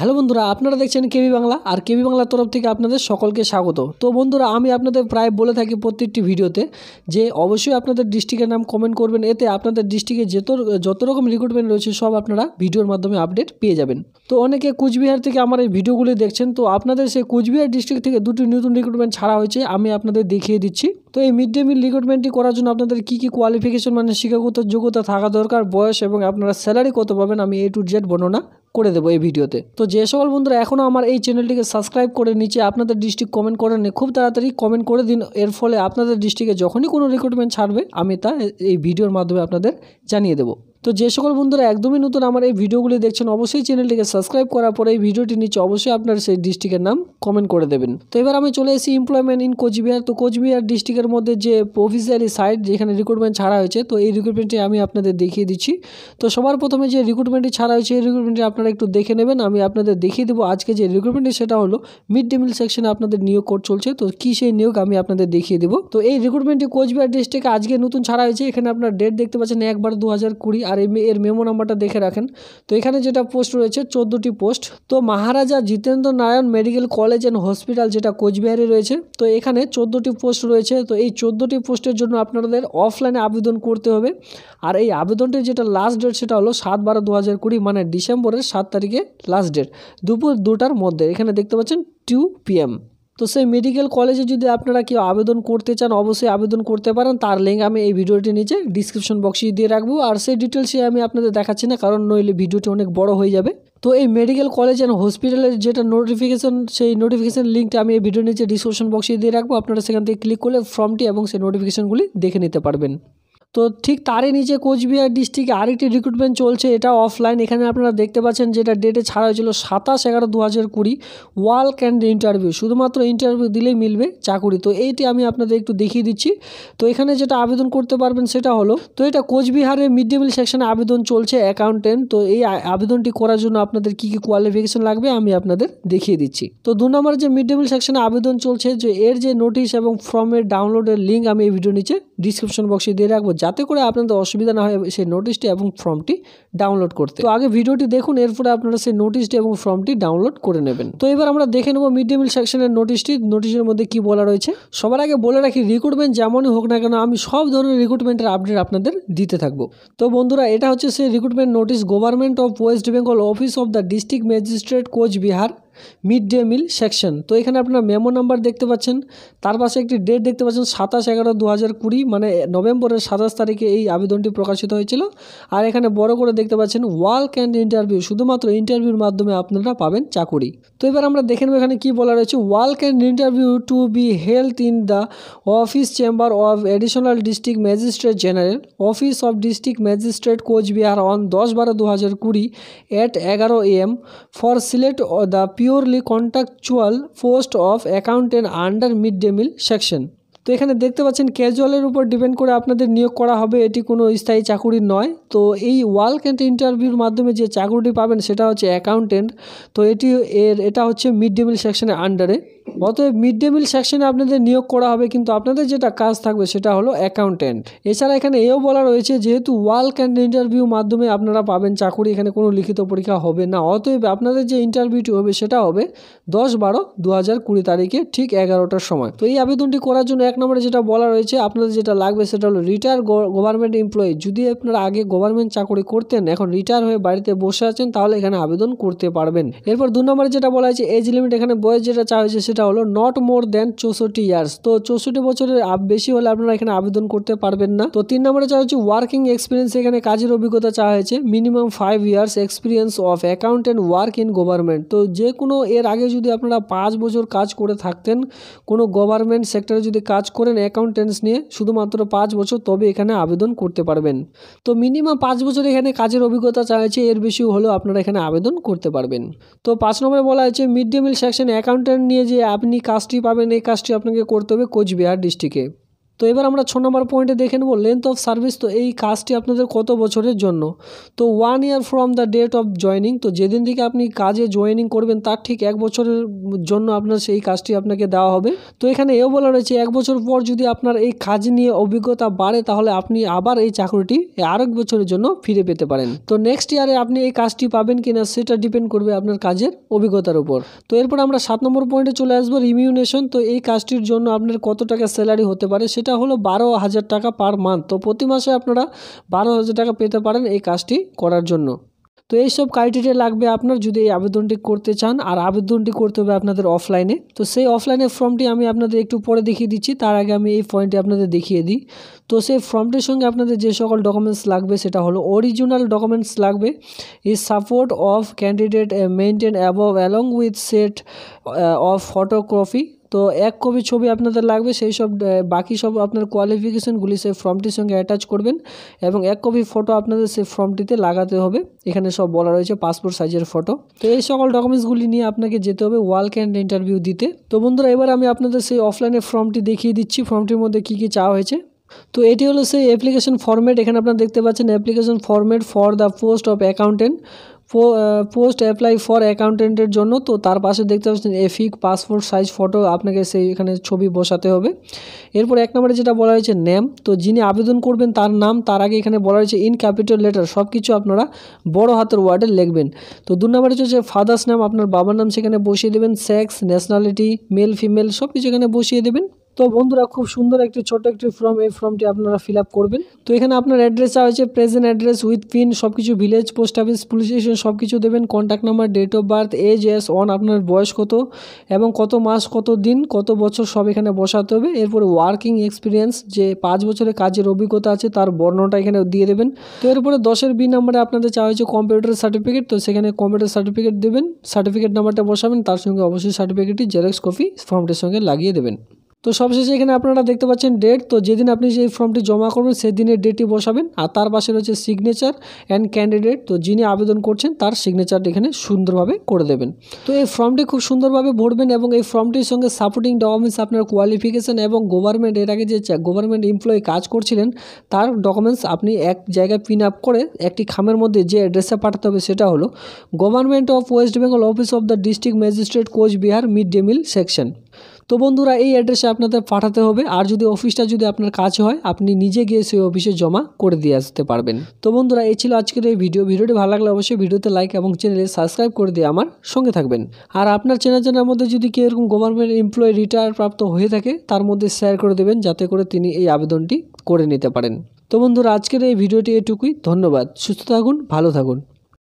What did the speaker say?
Hello বন্ধুরা আপনারা দেখছেন কেবি বাংলা আর কেবি বাংলার তরফ থেকে আপনাদের সকলকে স্বাগত তো বন্ধুরা আমি আপনাদের প্রায় বলে থাকি প্রত্যেকটি ভিডিওতে যে অবশ্যই আপনাদের ডিস্ট্রিক্টের নাম কমেন্ট করবেন এতে আপনাদের ডিস্ট্রিক্টে যত যত রকম রিক্রুটমেন্ট রয়েছে সব আপনারা ভিডিওর মাধ্যমে আপডেট পেয়ে যাবেন তো অনেকে কুচবিহার থেকে আমার এই ভিডিওগুলি দেখছেন তো আপনাদের সেই কুচবিহার ডিস্ট্রিক্ট থেকে দুটি নতুন রিক্রুটমেন্ট ছাড়া হয়েছে আমি আপনাদের দেখিয়ে দিচ্ছি তো এই মিড ডে মিল রিক্রুটমেন্টটি করার জন্য আপনাদের কী কী কোয়ালিফিকেশন মানে শিক্ষাগত যোগ্যতা থাকা দরকার বয়স এবং আপনারা স্যালারি কত পাবেন আমি এ টু জেড বর্ণনা করে দেবো এই ভিডিওতে তো যে সকল বন্ধুরা এখনও আমার এই চ্যানেলটিকে সাবস্ক্রাইব করে নিচে আপনাদের ডিস্ট্রিক্ট কমেন্ট করে নেই খুব তাড়াতাড়ি কমেন্ট করে দিন এর ফলে আপনাদের ডিস্ট্রিক্টে যখনই কোনো রিক্রুটমেন্ট ছাড়বে আমি তা এই ভিডিওর মাধ্যমে আপনাদের জানিয়ে দেবো তো যে সকল বন্ধুরা একদমই নতুন আমার এই ভিডিওগুলি দেখছেন অবশ্যই চ্যানেলটিকে সাবস্ক্রাইব করার পরে এই ভিডিওটি নিচে অবশ্যই আপনার সেই ডিস্ট্রিক্টের নাম কমেন্ট করে দেবেন তো এবার আমি চলে এসেছি এমপ্লয়মেন্ট ইন কোচবিহার তো কোচবিহার ডিস্ট্রিক্টের মধ্যে যে প্রভিশিয়ালি সাইট যেখানে রিক্রুটমেন্ট ছাড়া হয়েছে তো এই রিক্রুটমেন্টটি আমি আপনাদের দেখিয়ে দিচ্ছি তো সবার প্রথমে যে রিক্রুটমেন্টটি ছাড়া হয়েছে এই রিক্রুটমেন্টটি আপনারা একটু দেখে নেবেন আমি আপনাদের দেখিয়ে দেবো আজকে যে রিক্রুটমেন্টটি সেটা হলো মিড ডে মিল সেকশনে আপনাদের নিয়োগ কোড চলছে তো কী সেই নিয়োগ আমি আপনাদের দেখিয়ে দেবো তো এই রিক্রুটমেন্টটি কোচবিহার ডিস্ট্রিক্টে আজকে নতুন ছাড়া হয়েছে এখানে আপনার ডেট দেখতে পাচ্ছেন একবার দু হাজার কুড়ি আর এই এর মেমো নাম্বারটা দেখে রাখেন তো এখানে যেটা পোস্ট রয়েছে চোদ্দোটি পোস্ট তো Maharaja Jitendra Narayan medical college and hospital যেটা কোচবিহারে রয়েছে তো এখানে চোদ্দোটি পোস্ট রয়েছে তো এই চোদ্দোটি পোস্টের জন্য আপনাদের অফলাইনে আবেদন করতে হবে আর এই আবেদনটির যেটা লাস্ট ডেট সেটা হলো সাত বারো দু হাজার কুড়ি মানে ডিসেম্বরের সাত তারিখে লাস্ট ডেট দুপুর দুটার মধ্যে এখানে দেখতে পাচ্ছেন টু পিএম তো সেই মেডিকেল কলেজে যদি আপনারা কেউ আবেদন করতে চান অবশ্যই আবেদন করতে পারেন তার লিঙ্ক আমি এই ভিডিওটি নিচে ডিসক্রিপশন বক্সে দিয়ে রাখবো আর সেই ডিটেলসে আমি আপনাদের দেখাচ্ছি না কারণ নইলে ভিডিওটি অনেক বড় হয়ে যাবে তো এই মেডিকেল কলেজ অ্যান্ড হসপিটালের যেটা নোটিফিকেশন সেই নোটিফিকেশন লিঙ্কটা আমি এই ভিডিও নিচে ডিসক্রিপশন বক্সে দিয়ে রাখবো আপনারা সেখান থেকে ক্লিক করলে ফর্মটি এবং সেই নোটিফিকেশনগুলি দেখে নিতে পারবেন তো ঠিক তারই নিচে কোচবিহার ডিস্ট্রিক্টে আরেকটি রিক্রুটমেন্ট চলছে এটা অফলাইন এখানে আপনারা দেখতে পাচ্ছেন যেটা ডেটে ছাড়া হয়েছিল সাতাশ এগারো দু হাজার কুড়ি ওয়াল ক্যান্ড ইন্টারভিউ শুধুমাত্র ইন্টারভিউ দিলেই মিলবে চাকুরি তো এইটি আমি আপনাদের একটু দেখিয়ে দিচ্ছি তো এখানে যেটা আবেদন করতে পারবেন সেটা হলো তো এটা কোচবিহারের মিড ডে মিল সেকশানে আবেদন চলছে অ্যাকাউন্টেন্ট তো এই আবেদনটি করার জন্য আপনাদের কি কি কোয়ালিফিকেশন লাগবে আমি আপনাদের দেখিয়ে দিচ্ছি তো দু নম্বরে যে মিড ডে মিল সেকশানে আবেদন চলছে যে এর যে নোটিশ এবং ফর্মের ডাউনলোডের লিঙ্ক আমি এই ভিডিও নিচে ডিসক্রিপশন বক্সে দিয়ে রাখবো যাতে করে আপনাদের অসুবিধা না হয় সেই নোটিশটি এবং ফর্মটি ডাউনলোড করতে তো আগে ভিডিওটি দেখুন এরপরে আপনারা সেই নোটিশটি এবং ফর্মটি ডাউনলোড করে নেবেন তো এবার আমরা দেখে নেব মিড ডে মিল সেকশনের নোটিশটি নোটিশের মধ্যে কি বলা রয়েছে সবার আগে বলে রাখি রিক্রুটমেন্ট যেমনই হোক না কেন আমি সব ধরনের রিক্রুটমেন্টের আপডেট আপনাদের দিতে থাকবো তো বন্ধুরা এটা হচ্ছে সেই recruitment notice government of West Bengal office of the district magistrate Cooch Behar mid day meal section তো এখানে আপনারা মেমো নাম্বার দেখতে পাচ্ছেন তার পাশে একটি ডেট দেখতে পাচ্ছেন সাতাশ এগারো দু হাজার কুড়ি মানে নভেম্বরের সাতাশ তারিখে এই আবেদনটি প্রকাশিত হয়েছিল আর এখানে বড় করে দেখতে পাচ্ছেন ওয়াল ক্যান্ড ইন্টারভিউ শুধুমাত্র ইন্টারভিউর মাধ্যমে আপনারা পাবেন চাকুরি তো এবার আমরা দেখে নেব এখানে কি বলা রয়েছে ওয়াল ক্যান্ড interview to be held in the office chamber of additional district magistrate general office of district magistrate Cooch Behar on দশ বারো দু হাজার কুড়ি অ্যাট এগারো AM for select the PO purely contractual post of account and under mid-day meal section. তো এখানে দেখতে পাচ্ছেন ক্যাজুয়ালের উপর ডিপেন্ড করে আপনাদের নিয়োগ করা হবে এটি কোনো স্থায়ী চাকুরি নয় তো এই ওয়াল ক্যান্ট ইন্টারভিউর মাধ্যমে যে চাকুরিটি পাবেন সেটা হচ্ছে অ্যাকাউন্টেন্ট তো এটি এর এটা হচ্ছে মিড ডে মিল সেকশনের আন্ডারে অতএব মিড ডে মিল সেকশনে আপনাদের নিয়োগ করা হবে কিন্তু আপনাদের যেটা কাজ থাকবে সেটা হলো অ্যাকাউন্টেন্ট এছাড়া এখানে এও বলা রয়েছে যেহেতু ওয়াল ক্যান্ড ইন্টারভিউ মাধ্যমে আপনারা পাবেন চাকুরি এখানে কোনো লিখিত পরীক্ষা হবে না অতএব আপনাদের যে ইন্টারভিউটি হবে সেটা হবে দশ বারো দু হাজার কুড়ি তারিখে ঠিক এগারোটার সময় তো এই আবেদনটি করার জন্য এক নম্বরে যেটা বলা রয়েছে আপনাদের যেটা লাগবে সেটা হলো রিটায়ার গভর্নমেন্ট এমপ্লয়ি যদি আপনারা আগে গভর্নমেন্ট চাকরি করতেন এখন রিটায়ার হয়ে বাড়িতে বসে আছেন তাহলে এখানে আবেদন করতে পারবেন এরপর দু নম্বরে যেটা বলা হয়েছে এজ লিমিট এখানে বয়স যেটা চা হয়েছে সেটা হলো নট মোর দেন চৌষট্টি ইয়ার্স তো চৌষট্টি বছরের বেশি হলে আপনারা এখানে আবেদন করতে পারবেন না তো তিন নম্বরে চা হচ্ছে ওয়ার্কিং এক্সপিরিয়েন্স এখানে কাজের অভিজ্ঞতা চা হয়েছে minimum five years experience of accountant work in government তো যে কোনো এর আগে যদি আপনারা পাঁচ বছর কাজ করে থাকতেন কোনো গভর্নমেন্ট সেক্টরে যদি কাজ করেন অ্যাকাউন্টেন্টস নিয়ে শুধুমাত্র পাঁচ বছর তবে এখানে আবেদন করতে পারবেন তো মিনিমাম পাঁচ বছর এখানে কাজের অভিজ্ঞতা চাইছে এর বেশিও হলেও আপনারা এখানে আবেদন করতে পারবেন তো পাঁচ নম্বরে বলা হয়েছে mid day meal section accountant নিয়ে যে আপনি কাজটি পাবেন এই কাজটি আপনাকে করতে হবে কোচবিহার ডিস্ট্রিক্টে তো এবার আমরা ছ নম্বর পয়েন্টে দেখে নেব লেন্থ অফ সার্ভিস তো এই কাজটি আপনাদের কত বছরের জন্য তো one year from the date of joining তো যেদিন থেকে আপনি কাজে জয়নিং করবেন তার ঠিক এক বছরের জন্য আপনার সেই কাজটি আপনাকে দেওয়া হবে তো এখানে এও বলা রয়েছে এক বছর পর যদি আপনার এই কাজ নিয়ে অভিজ্ঞতা বাড়ে তাহলে আপনি আবার এই চাকরিটি আরেক বছরের জন্য ফিরে পেতে পারেন তো নেক্সট ইয়ারে আপনি এই কাজটি পাবেন কিনা সেটা ডিপেন্ড করবে আপনার কাজের অভিজ্ঞতার উপর তো এরপর আমরা সাত নম্বর পয়েন্টে চলে আসবো রিমিউনেশন তো এই কাজটির জন্য আপনার কত টাকা স্যালারি হতে পারে সেটা এটা হলো বারো হাজার টাকা পার মান্থ তো প্রতি মাসে আপনারা বারো হাজার টাকা পেতে পারেন এই কাজটি করার জন্য তো এইসব ক্রাইটেরিয়া লাগবে আপনার যদি এই আবেদনটি করতে চান আর আবেদনটি করতে হবে আপনাদের অফলাইনে তো সেই অফলাইনে ফর্মটি আমি আপনাদের একটু পরে দেখিয়ে দিচ্ছি তার আগে আমি এই পয়েন্টটি আপনাদের দেখিয়ে দিই তো সেই ফর্মটির সঙ্গে আপনাদের যে সকল ডকুমেন্টস লাগবে সেটা হলো অরিজিনাল ডকুমেন্টস লাগবে is support of candidate maintain above along with set of photography তো এক কপি ছবি আপনাদের লাগবে সেই সব বাকি সব আপনার কোয়ালিফিকেশানগুলি সেই ফর্মটির সঙ্গে অ্যাটাচ করবেন এবং এক কপি ফটো আপনাদের সেই ফর্মটিতে লাগাতে হবে এখানে সব বলা রয়েছে পাসপোর্ট সাইজের ফটো তো এই সকল ডকুমেন্টসগুলি নিয়ে আপনাকে যেতে হবে ওয়াল ক্যান্ড ইন্টারভিউ দিতে তো বন্ধুরা এবার আমি আপনাদের সেই অফলাইনে ফর্মটি দেখিয়ে দিচ্ছি ফর্মটির মধ্যে কী কী চাওয়া হয়েছে তো এটি হলো সেই অ্যাপ্লিকেশন ফর্মেট এখানে আপনারা দেখতে পাচ্ছেন application format for the post of accountant post apply for অ্যাকাউন্টেন্টের জন্য তো তার পাশে দেখতে পাচ্ছেন এফিক পাসপোর্ট সাইজ ফটো আপনাকে সেই এখানে ছবি বসাতে হবে এরপর এক নম্বরে যেটা বলা হয়েছে ন্যাম তো যিনি আবেদন করবেন তার নাম তার আগে এখানে বলা হয়েছে ইন ক্যাপিটাল লেটার সব কিছু আপনারা বড় হাতের ওয়ার্ডে লিখবেন তো দু নম্বরে হচ্ছে ফাদার্স নাম আপনার বাবার নাম সেখানে বসিয়ে দেবেন সেক্স ন্যাশনালিটি মেল ফিমেল সব কিছু এখানে বসিয়ে দেবেন তো বন্ধুরা খুব সুন্দর একটি ছোট একটি ফর্ম এই ফর্মটি আপনারা ফিল করবেন তো এখানে আপনার অ্যাড্রেস চাওয়া হয়েছে প্রেজেন্ট অ্যাড্রেস উইথ পিন সব কিছু village post office police station সব কিছু দেবেন contact number date of birth age as on আপনার বয়স কত এবং কত মাস কত দিন কত বছর সব এখানে বসাতে হবে এরপরে ওয়ার্কিং এক্সপিরিয়েন্স যে পাঁচ বছরের কাজের অভিজ্ঞতা আছে তার বর্ণনাটা এখানে দিয়ে দেবেন তো এরপরে দশের বি নাম্বারে আপনাদের চাওয়া হয়েছে কম্পিউটার সার্টিফিকেট তো সেখানে কম্পিউটার সার্টিফিকেট দেবেন সার্টিফিকেট নাম্বারটা বসাবেন তার সঙ্গে অবশ্যই সার্টিফিকেটটি জেরক্স কপি ফর্মটির সঙ্গে লাগিয়ে দেবেন তো সবশেষে এখানে আপনারা দেখতে পাচ্ছেন ডেট তো যেদিন আপনি যে ফর্মটি জমা করবেন সেদিনের ডেটটি বসাবেন আর তার পাশে রয়েছে সিগনেচার অ্যান্ড ক্যান্ডিডেট তো যিনি আবেদন করছেন তার সিগনেচারটি এখানে সুন্দরভাবে করে দেবেন তো এই ফর্মটি খুব সুন্দরভাবে ভরবেন এবং এই ফর্মটির সঙ্গে সাপোর্টিং ডকুমেন্টস আপনার কোয়ালিফিকেশান এবং গভর্নমেন্ট এর আগে যে গভর্নমেন্ট এমপ্লয়ি কাজ করছিলেন তার ডকুমেন্টস আপনি এক জায়গায় পিন আপ করে একটি খামের মধ্যে যে অ্যাড্রেসে পাঠাতে হবে সেটা হলো government of West Bengal office of the district magistrate Cooch Behar mid day meal section তো বন্ধুরা এই অ্যাড্রেসে আপনাদের পাঠাতে হবে আর যদি অফিসটা যদি আপনার কাছে হয় আপনি নিজে গিয়ে সেই অফিসে জমা করে দিয়ে আসতে পারবেন তো বন্ধুরা এই ছিল আজকের এই ভিডিও ভিডিওটি ভালো লাগলে অবশ্যই ভিডিওতে লাইক এবং চ্যানেলে সাবস্ক্রাইব করে দিয়ে আমার সঙ্গে থাকবেন আর আপনার চেনা জানার মধ্যে যদি কেউ এরকম গভর্নমেন্ট এমপ্লয়ি রিটায়ার প্রাপ্ত হয়ে থাকে তার মধ্যে শেয়ার করে দেবেন যাতে করে তিনি এই আবেদনটি করে নিতে পারেন তো বন্ধুরা আজকের এই ভিডিওটি এটুকুই ধন্যবাদ সুস্থ থাকুন ভালো থাকুন